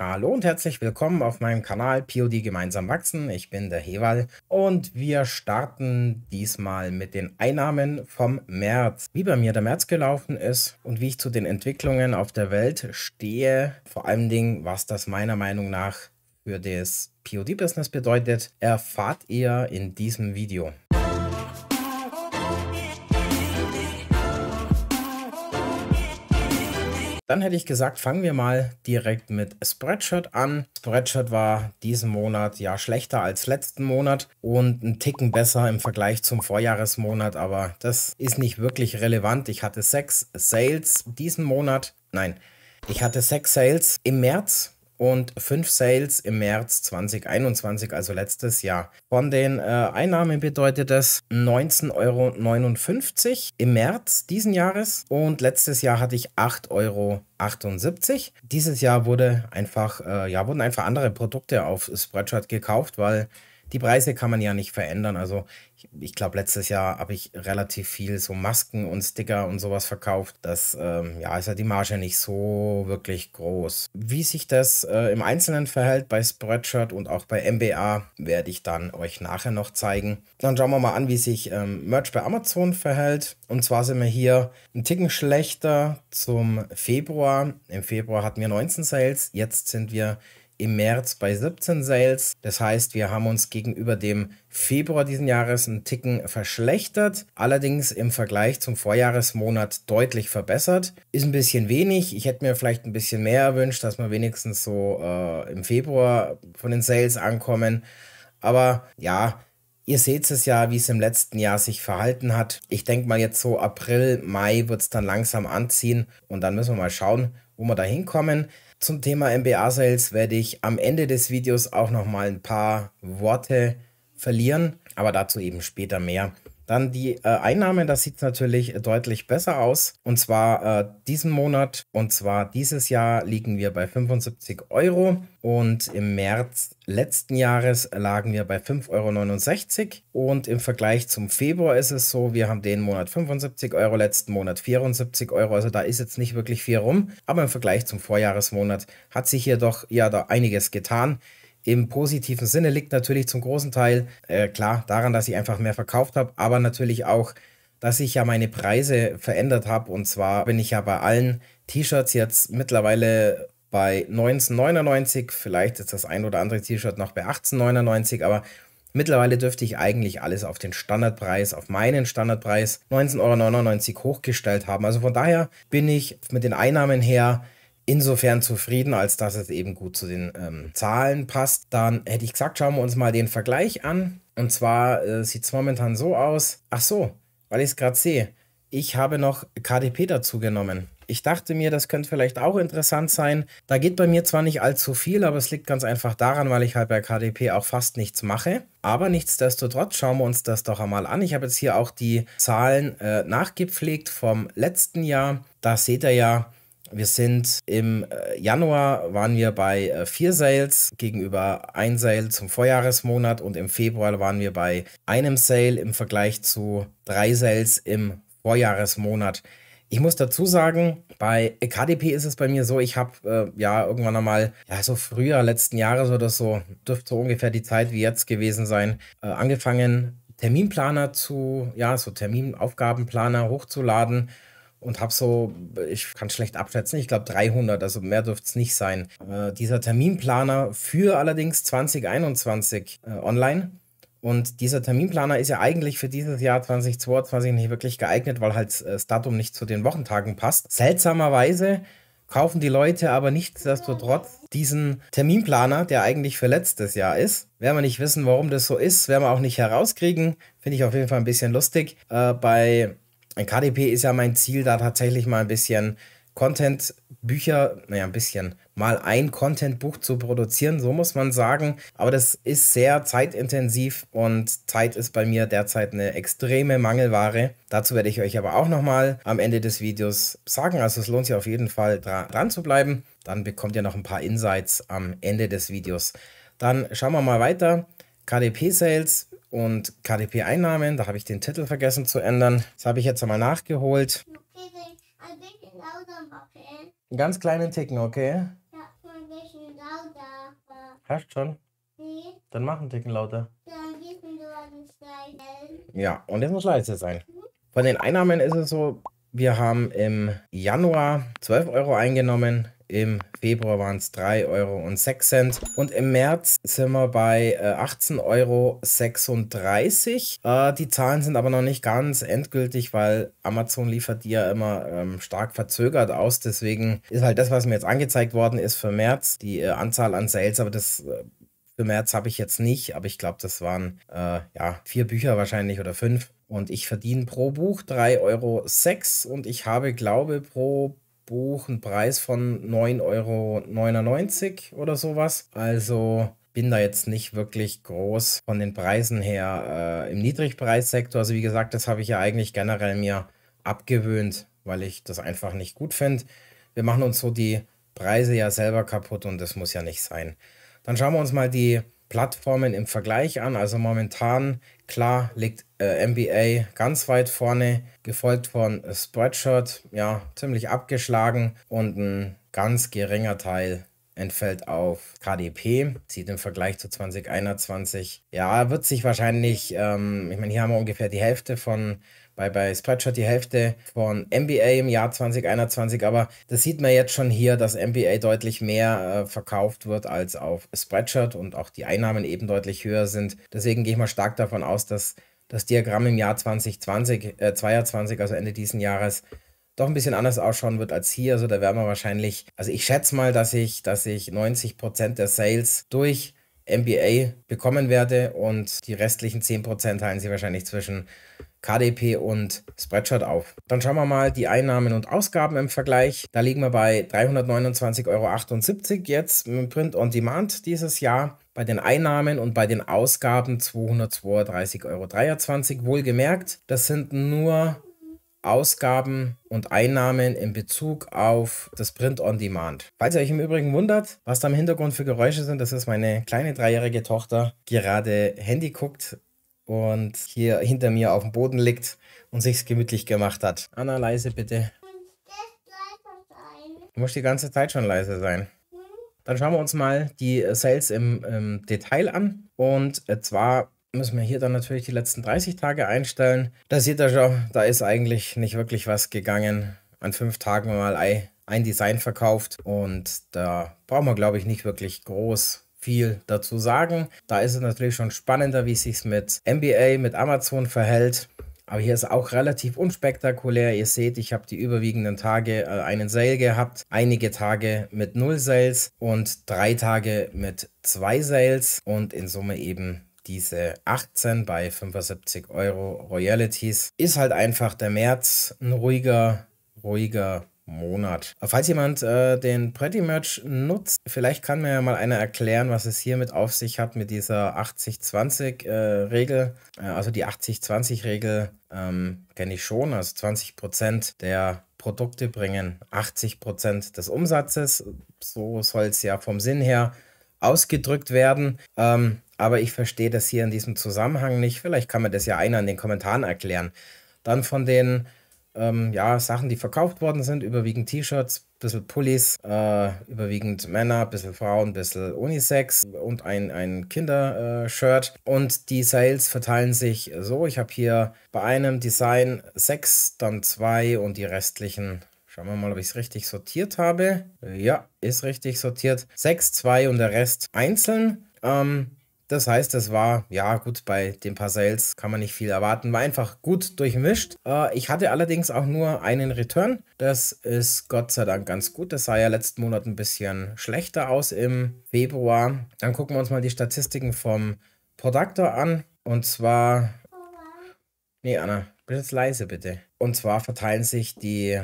Hallo und herzlich willkommen auf meinem Kanal POD gemeinsam wachsen. Ich bin der Hewal und wir starten diesmal mit den Einnahmen vom März. Wie bei mir der März gelaufen ist und wie ich zu den Entwicklungen auf der Welt stehe, vor allem Dingen, was das meiner Meinung nach für das POD-Business bedeutet, erfahrt ihr in diesem Video. Dann hätte ich gesagt, fangen wir mal direkt mit Spreadshirt an. Spreadshirt war diesen Monat ja schlechter als letzten Monat und einen Ticken besser im Vergleich zum Vorjahresmonat, aber das ist nicht wirklich relevant. Ich hatte sechs Sales diesen Monat. Nein, ich hatte sechs Sales im März und fünf Sales im März 2021, also letztes Jahr. Von den äh, Einnahmen bedeutet das 19,59 Euro im März diesen Jahres und letztes Jahr hatte ich 8,78 Euro. Dieses Jahr wurde einfach, äh, ja, wurden einfach andere Produkte auf Spreadshirt gekauft, weil die Preise kann man ja nicht verändern. Also ich, ich glaube, letztes Jahr habe ich relativ viel so Masken und Sticker und sowas verkauft. Das ähm, ja, ist ja die Marge nicht so wirklich groß. Wie sich das äh, im Einzelnen verhält bei Spreadshirt und auch bei MBA, werde ich dann euch nachher noch zeigen. Dann schauen wir mal an, wie sich ähm, Merch bei Amazon verhält. Und zwar sind wir hier ein Ticken schlechter zum Februar. Im Februar hatten wir 19 Sales, jetzt sind wir im März bei 17 Sales. Das heißt, wir haben uns gegenüber dem Februar diesen Jahres einen Ticken verschlechtert, allerdings im Vergleich zum Vorjahresmonat deutlich verbessert. Ist ein bisschen wenig. Ich hätte mir vielleicht ein bisschen mehr erwünscht, dass wir wenigstens so äh, im Februar von den Sales ankommen. Aber ja, Ihr seht es ja, wie es im letzten Jahr sich verhalten hat. Ich denke mal, jetzt so April, Mai wird es dann langsam anziehen und dann müssen wir mal schauen, wo wir da hinkommen. Zum Thema MBA-Sales werde ich am Ende des Videos auch nochmal ein paar Worte verlieren, aber dazu eben später mehr. Dann die äh, Einnahme, das sieht natürlich deutlich besser aus. Und zwar äh, diesen Monat und zwar dieses Jahr liegen wir bei 75 Euro und im März letzten Jahres lagen wir bei 5,69 Euro und im Vergleich zum Februar ist es so, wir haben den Monat 75 Euro, letzten Monat 74 Euro, also da ist jetzt nicht wirklich viel rum, aber im Vergleich zum Vorjahresmonat hat sich hier doch ja da einiges getan im positiven Sinne liegt natürlich zum großen Teil äh, klar daran, dass ich einfach mehr verkauft habe, aber natürlich auch, dass ich ja meine Preise verändert habe. Und zwar bin ich ja bei allen T-Shirts jetzt mittlerweile bei 19,99. Vielleicht ist das ein oder andere T-Shirt noch bei 18,99, aber mittlerweile dürfte ich eigentlich alles auf den Standardpreis, auf meinen Standardpreis 19,99 Euro hochgestellt haben. Also von daher bin ich mit den Einnahmen her insofern zufrieden, als dass es eben gut zu den ähm, Zahlen passt. Dann hätte ich gesagt, schauen wir uns mal den Vergleich an. Und zwar äh, sieht es momentan so aus. Ach so, weil ich es gerade sehe. Ich habe noch KDP dazu genommen. Ich dachte mir, das könnte vielleicht auch interessant sein. Da geht bei mir zwar nicht allzu viel, aber es liegt ganz einfach daran, weil ich halt bei KDP auch fast nichts mache. Aber nichtsdestotrotz schauen wir uns das doch einmal an. Ich habe jetzt hier auch die Zahlen äh, nachgepflegt vom letzten Jahr. Da seht ihr ja, wir sind im äh, Januar waren wir bei äh, vier Sales gegenüber ein Sale zum Vorjahresmonat und im Februar waren wir bei einem Sale im Vergleich zu drei Sales im Vorjahresmonat. Ich muss dazu sagen, bei KDP ist es bei mir so, ich habe äh, ja irgendwann einmal, ja so früher, letzten Jahres oder so, dürfte so ungefähr die Zeit wie jetzt gewesen sein, äh, angefangen, Terminplaner zu, ja, so Terminaufgabenplaner hochzuladen und habe so, ich kann schlecht abschätzen, ich glaube 300, also mehr dürfte es nicht sein. Äh, dieser Terminplaner für allerdings 2021 äh, online. Und dieser Terminplaner ist ja eigentlich für dieses Jahr 2022 nicht wirklich geeignet, weil halt äh, das Datum nicht zu den Wochentagen passt. Seltsamerweise kaufen die Leute aber nichtsdestotrotz diesen Terminplaner, der eigentlich für letztes Jahr ist. Werden wir nicht wissen, warum das so ist, werden wir auch nicht herauskriegen. Finde ich auf jeden Fall ein bisschen lustig. Äh, bei KDP ist ja mein Ziel, da tatsächlich mal ein bisschen Content, Bücher, naja, ein bisschen, mal ein Content-Buch zu produzieren, so muss man sagen. Aber das ist sehr zeitintensiv und Zeit ist bei mir derzeit eine extreme Mangelware. Dazu werde ich euch aber auch nochmal am Ende des Videos sagen. Also es lohnt sich auf jeden Fall dran, dran zu bleiben. Dann bekommt ihr noch ein paar Insights am Ende des Videos. Dann schauen wir mal weiter. KDP-Sales und KDP-Einnahmen. Da habe ich den Titel vergessen zu ändern. Das habe ich jetzt einmal nachgeholt. Okay, ein bisschen lauter machen. Einen ganz kleinen Ticken, okay? Ja, ein bisschen lauter. Hast schon? Nee. Dann mach einen Ticken lauter. Ja, und jetzt muss leise sein. Von den Einnahmen ist es so, wir haben im Januar 12 Euro eingenommen, im Februar waren es 3,06 Euro. Und im März sind wir bei äh, 18,36 Euro. Äh, die Zahlen sind aber noch nicht ganz endgültig, weil Amazon liefert die ja immer ähm, stark verzögert aus. Deswegen ist halt das, was mir jetzt angezeigt worden ist für März, die äh, Anzahl an Sales, aber das äh, für März habe ich jetzt nicht, aber ich glaube, das waren äh, ja vier Bücher wahrscheinlich oder fünf. Und ich verdiene pro Buch 3,06 Euro und ich habe, glaube, pro Buch einen Preis von 9,99 Euro oder sowas. Also bin da jetzt nicht wirklich groß von den Preisen her äh, im Niedrigpreissektor. Also wie gesagt, das habe ich ja eigentlich generell mir abgewöhnt, weil ich das einfach nicht gut finde. Wir machen uns so die Preise ja selber kaputt und das muss ja nicht sein. Dann schauen wir uns mal die Plattformen im Vergleich an. Also momentan, klar, liegt äh, NBA ganz weit vorne, gefolgt von Spreadshirt, ja, ziemlich abgeschlagen und ein ganz geringer Teil entfällt auf KDP. Sieht im Vergleich zu 2021, ja, wird sich wahrscheinlich, ähm, ich meine, hier haben wir ungefähr die Hälfte von, bei, bei Spreadshirt die Hälfte von MBA im Jahr 2021, aber das sieht man jetzt schon hier, dass MBA deutlich mehr äh, verkauft wird als auf Spreadshot und auch die Einnahmen eben deutlich höher sind. Deswegen gehe ich mal stark davon aus, dass das Diagramm im Jahr 2020, äh, 22, also Ende dieses Jahres, doch ein bisschen anders ausschauen wird als hier. Also da werden wir wahrscheinlich, also ich schätze mal, dass ich, dass ich 90% der Sales durch MBA bekommen werde und die restlichen 10% Prozent teilen sie wahrscheinlich zwischen KDP und Spreadshot auf. Dann schauen wir mal die Einnahmen und Ausgaben im Vergleich. Da liegen wir bei 329,78 Euro jetzt mit Print on Demand dieses Jahr. Bei den Einnahmen und bei den Ausgaben 232,23 Euro. Wohlgemerkt, das sind nur Ausgaben und Einnahmen in Bezug auf das Print on Demand. Falls ihr euch im Übrigen wundert, was da im Hintergrund für Geräusche sind, das ist meine kleine dreijährige Tochter, gerade Handy guckt und hier hinter mir auf dem Boden liegt und sich's gemütlich gemacht hat. Anna, leise bitte. Du musst die ganze Zeit schon leise sein. Dann schauen wir uns mal die Sales im, im Detail an. Und zwar müssen wir hier dann natürlich die letzten 30 Tage einstellen. Da sieht ihr schon, da ist eigentlich nicht wirklich was gegangen. An fünf Tagen mal ein Design verkauft und da brauchen wir, glaube ich, nicht wirklich groß viel dazu sagen. Da ist es natürlich schon spannender, wie es sich mit MBA, mit Amazon verhält. Aber hier ist auch relativ unspektakulär. Ihr seht, ich habe die überwiegenden Tage äh, einen Sale gehabt, einige Tage mit null Sales und drei Tage mit zwei Sales und in Summe eben diese 18 bei 75 Euro Royalties. Ist halt einfach der März ein ruhiger, ruhiger Monat. Falls jemand äh, den Pretty Merch nutzt, vielleicht kann mir ja mal einer erklären, was es hier mit auf sich hat mit dieser 80-20-Regel. Äh, äh, also die 80-20-Regel ähm, kenne ich schon. Also 20% der Produkte bringen 80% des Umsatzes. So soll es ja vom Sinn her ausgedrückt werden. Ähm, aber ich verstehe das hier in diesem Zusammenhang nicht. Vielleicht kann mir das ja einer in den Kommentaren erklären. Dann von den ähm, ja, Sachen, die verkauft worden sind, überwiegend T-Shirts, bisschen Pullis, äh, überwiegend Männer, bisschen Frauen, bisschen Unisex und ein, ein Kindershirt. Und die Sales verteilen sich so. Ich habe hier bei einem Design sechs, dann zwei und die restlichen Schauen wir mal, ob ich es richtig sortiert habe. Äh, ja, ist richtig sortiert. 6, 2 und der Rest einzeln. Ähm, das heißt, es war, ja gut, bei den paar Sales kann man nicht viel erwarten, war einfach gut durchmischt. Äh, ich hatte allerdings auch nur einen Return. Das ist Gott sei Dank ganz gut. Das sah ja letzten Monat ein bisschen schlechter aus im Februar. Dann gucken wir uns mal die Statistiken vom Productor an. Und zwar... Nee, Anna, bitte leise bitte. Und zwar verteilen sich die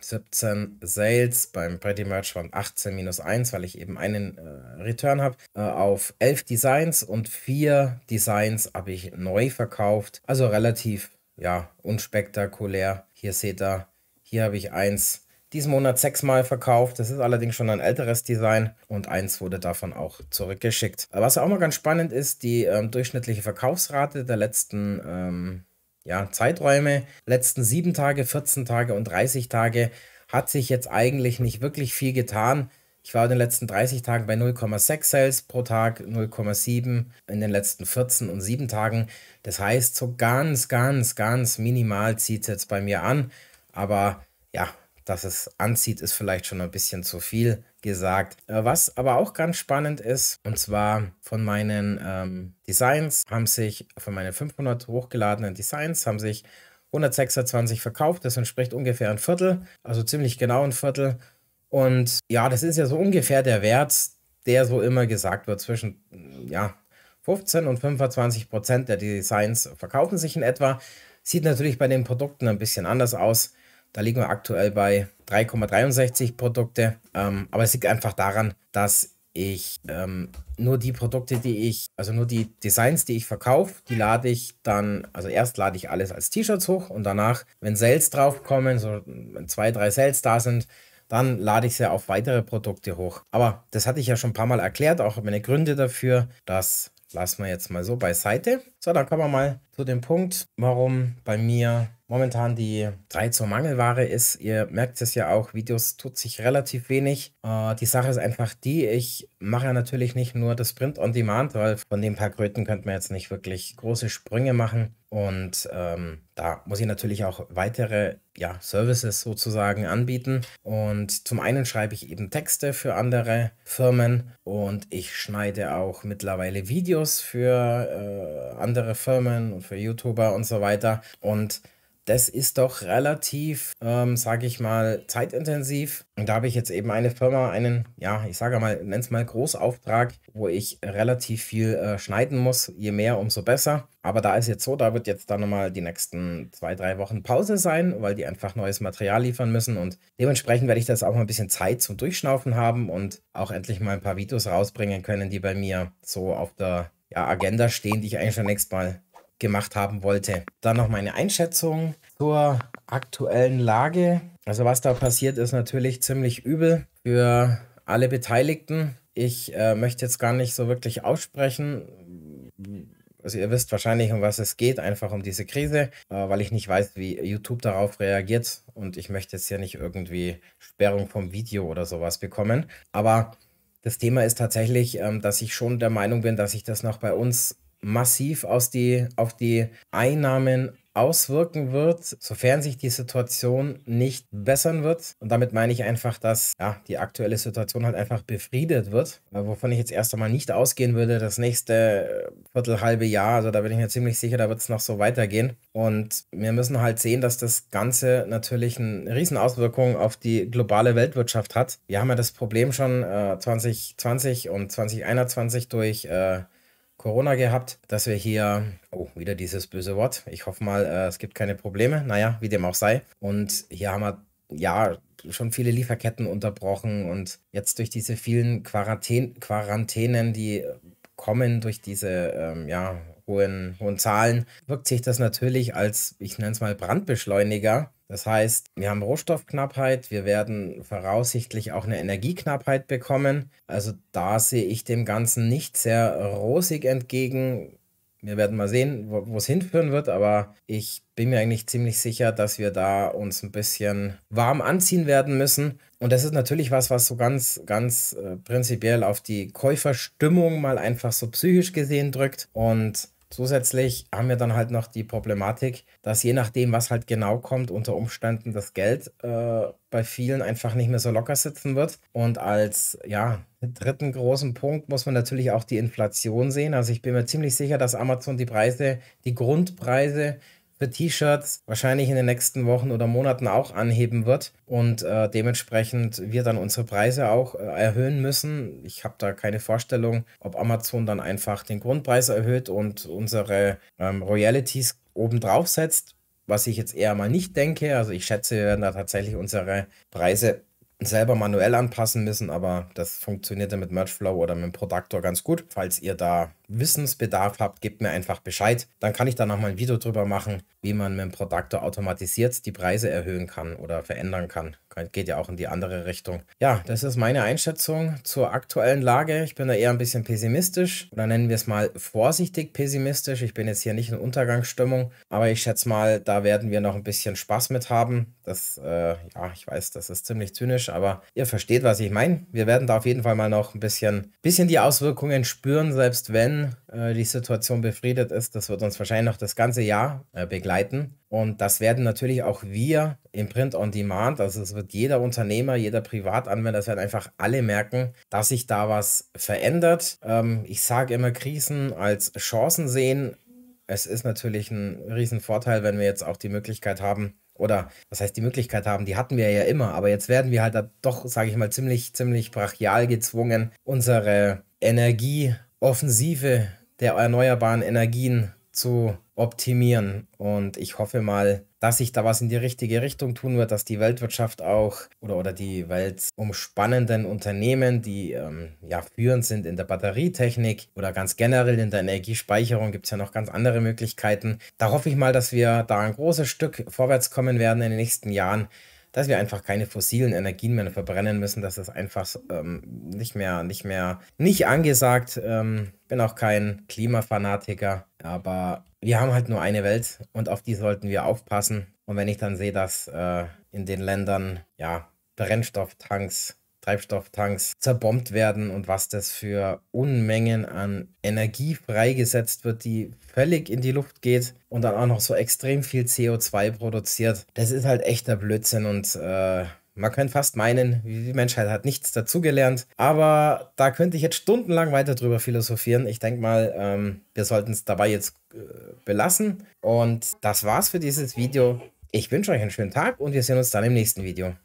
17 Sales. Beim Pretty Merch waren 18 minus 1, weil ich eben einen äh, Return habe. Äh, auf 11 Designs und 4 Designs habe ich neu verkauft. Also relativ, ja, unspektakulär. Hier seht ihr, hier habe ich eins diesen Monat sechsmal verkauft. Das ist allerdings schon ein älteres Design und eins wurde davon auch zurückgeschickt. Was auch mal ganz spannend ist, die ähm, durchschnittliche Verkaufsrate der letzten ähm, ja, Zeiträume, letzten sieben Tage, 14 Tage und 30 Tage hat sich jetzt eigentlich nicht wirklich viel getan. Ich war in den letzten 30 Tagen bei 0,6 Sales pro Tag, 0,7 in den letzten 14 und 7 Tagen. Das heißt, so ganz, ganz, ganz minimal zieht es jetzt bei mir an. Aber ja, dass es anzieht, ist vielleicht schon ein bisschen zu viel gesagt. Äh, was aber auch ganz spannend ist, und zwar von meinen ähm, Designs haben sich, von meinen 500 hochgeladenen Designs haben sich 126 verkauft. Das entspricht ungefähr ein Viertel, also ziemlich genau ein Viertel. Und ja, das ist ja so ungefähr der Wert, der so immer gesagt wird zwischen, äh, ja, 15 und 25 Prozent der Designs verkaufen sich in etwa. Sieht natürlich bei den Produkten ein bisschen anders aus. Da liegen wir aktuell bei 3,63 Produkte. Ähm, aber es liegt einfach daran, dass ich ähm, nur die Produkte, die ich, also nur die Designs, die ich verkaufe, die lade ich dann, also erst lade ich alles als T-Shirts hoch und danach, wenn Sales draufkommen, so zwei, drei Sales da sind, dann lade ich sie auf weitere Produkte hoch. Aber das hatte ich ja schon ein paar Mal erklärt, auch meine Gründe dafür. Das lassen wir jetzt mal so beiseite. So, dann kommen wir mal zu dem Punkt, warum bei mir momentan die 3 zur Mangelware ist. Ihr merkt es ja auch, Videos tut sich relativ wenig. Äh, die Sache ist einfach die, ich mache natürlich nicht nur das Print on Demand, weil von den paar Kröten könnte man jetzt nicht wirklich große Sprünge machen. Und ähm, da muss ich natürlich auch weitere ja, Services sozusagen anbieten. Und zum einen schreibe ich eben Texte für andere Firmen und ich schneide auch mittlerweile Videos für äh, andere Firmen und für YouTuber und so weiter. Und das ist doch relativ, ähm, sage ich mal, zeitintensiv. Und da habe ich jetzt eben eine Firma, einen, ja, ich sage mal, nenn es mal Großauftrag, wo ich relativ viel äh, schneiden muss. Je mehr, umso besser. Aber da ist jetzt so, da wird jetzt dann nochmal die nächsten zwei, drei Wochen Pause sein, weil die einfach neues Material liefern müssen. Und dementsprechend werde ich das auch mal ein bisschen Zeit zum Durchschnaufen haben und auch endlich mal ein paar Videos rausbringen können, die bei mir so auf der ja, Agenda stehen, die ich eigentlich schon nächstes Mal gemacht haben wollte. Dann noch meine Einschätzung zur aktuellen Lage. Also was da passiert, ist natürlich ziemlich übel für alle Beteiligten. Ich äh, möchte jetzt gar nicht so wirklich aussprechen. Also ihr wisst wahrscheinlich, um was es geht, einfach um diese Krise, äh, weil ich nicht weiß, wie YouTube darauf reagiert und ich möchte jetzt hier nicht irgendwie Sperrung vom Video oder sowas bekommen. Aber das Thema ist tatsächlich, ähm, dass ich schon der Meinung bin, dass sich das noch bei uns massiv aus die, auf die Einnahmen auswirken wird, sofern sich die Situation nicht bessern wird. Und damit meine ich einfach, dass ja, die aktuelle Situation halt einfach befriedet wird, äh, wovon ich jetzt erst einmal nicht ausgehen würde. Das nächste Viertelhalbe Jahr, also da bin ich mir ziemlich sicher, da wird es noch so weitergehen. Und wir müssen halt sehen, dass das Ganze natürlich eine riesen Auswirkung auf die globale Weltwirtschaft hat. Wir haben ja das Problem schon äh, 2020 und 2021 durch äh, Corona gehabt, dass wir hier, oh, wieder dieses böse Wort. Ich hoffe mal, äh, es gibt keine Probleme. Naja, wie dem auch sei. Und hier haben wir, ja, schon viele Lieferketten unterbrochen und jetzt durch diese vielen Quarantän Quarantänen, die kommen, durch diese, ähm, ja, hohen, hohen Zahlen, wirkt sich das natürlich als, ich nenne es mal, Brandbeschleuniger. Das heißt, wir haben Rohstoffknappheit, wir werden voraussichtlich auch eine Energieknappheit bekommen. Also da sehe ich dem Ganzen nicht sehr rosig entgegen. Wir werden mal sehen, wo es hinführen wird, aber ich bin mir eigentlich ziemlich sicher, dass wir da uns ein bisschen warm anziehen werden müssen. Und das ist natürlich was, was so ganz, ganz äh, prinzipiell auf die Käuferstimmung mal einfach so psychisch gesehen drückt. Und Zusätzlich haben wir dann halt noch die Problematik, dass je nachdem, was halt genau kommt, unter Umständen das Geld äh, bei vielen einfach nicht mehr so locker sitzen wird. Und als ja, dritten großen Punkt muss man natürlich auch die Inflation sehen. Also ich bin mir ziemlich sicher, dass Amazon die Preise, die Grundpreise für T-Shirts wahrscheinlich in den nächsten Wochen oder Monaten auch anheben wird und äh, dementsprechend wir dann unsere Preise auch äh, erhöhen müssen. Ich habe da keine Vorstellung, ob Amazon dann einfach den Grundpreis erhöht und unsere ähm, Royalties obendrauf setzt, was ich jetzt eher mal nicht denke. Also ich schätze, wir werden da tatsächlich unsere Preise selber manuell anpassen müssen, aber das funktioniert ja mit Merchflow oder mit dem Produktor ganz gut. Falls ihr da Wissensbedarf habt, gebt mir einfach Bescheid. Dann kann ich da nochmal ein Video drüber machen, wie man mit dem Produktor automatisiert die Preise erhöhen kann oder verändern kann. Geht ja auch in die andere Richtung. Ja, das ist meine Einschätzung zur aktuellen Lage. Ich bin da eher ein bisschen pessimistisch oder nennen wir es mal vorsichtig pessimistisch. Ich bin jetzt hier nicht in Untergangsstimmung, aber ich schätze mal, da werden wir noch ein bisschen Spaß mit haben. Das, äh, ja, ich weiß, das ist ziemlich zynisch, aber ihr versteht, was ich meine. Wir werden da auf jeden Fall mal noch ein bisschen, bisschen die Auswirkungen spüren, selbst wenn äh, die Situation befriedet ist, das wird uns wahrscheinlich noch das ganze Jahr äh, begleiten. Und das werden natürlich auch wir im Print on Demand, also es wird jeder Unternehmer, jeder Privatanwender, es werden einfach alle merken, dass sich da was verändert. Ähm, ich sage immer, Krisen als Chancen sehen. Es ist natürlich ein Riesenvorteil, wenn wir jetzt auch die Möglichkeit haben, oder was heißt die Möglichkeit haben, die hatten wir ja immer, aber jetzt werden wir halt doch, sage ich mal, ziemlich, ziemlich brachial gezwungen, unsere Energie Offensive der erneuerbaren Energien zu optimieren. Und ich hoffe mal, dass sich da was in die richtige Richtung tun wird, dass die Weltwirtschaft auch oder, oder die weltumspannenden Unternehmen, die ähm, ja führend sind in der Batterietechnik oder ganz generell in der Energiespeicherung, gibt es ja noch ganz andere Möglichkeiten. Da hoffe ich mal, dass wir da ein großes Stück vorwärts kommen werden in den nächsten Jahren dass wir einfach keine fossilen Energien mehr verbrennen müssen. Das ist einfach ähm, nicht mehr, nicht mehr, nicht angesagt. Ähm, bin auch kein Klimafanatiker, aber wir haben halt nur eine Welt und auf die sollten wir aufpassen. Und wenn ich dann sehe, dass äh, in den Ländern ja Brennstofftanks Treibstofftanks zerbombt werden und was das für Unmengen an Energie freigesetzt wird, die völlig in die Luft geht und dann auch noch so extrem viel CO2 produziert. Das ist halt echter Blödsinn und äh, man könnte fast meinen, die Menschheit hat nichts dazugelernt. Aber da könnte ich jetzt stundenlang weiter drüber philosophieren. Ich denke mal, ähm, wir sollten es dabei jetzt äh, belassen. Und das war's für dieses Video. Ich wünsche euch einen schönen Tag und wir sehen uns dann im nächsten Video.